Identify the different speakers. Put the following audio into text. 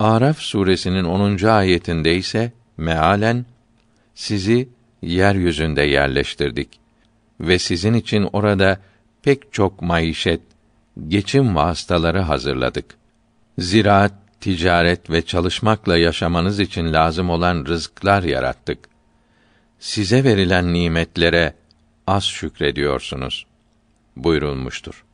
Speaker 1: Araf suresinin 10. ayetinde ise mealen sizi yeryüzünde yerleştirdik ve sizin için orada pek çok maişet, geçim vasıtaları hazırladık. Ziraat, ticaret ve çalışmakla yaşamanız için lazım olan rızıklar yarattık. Size verilen nimetlere az şükrediyorsunuz buyurulmuştur.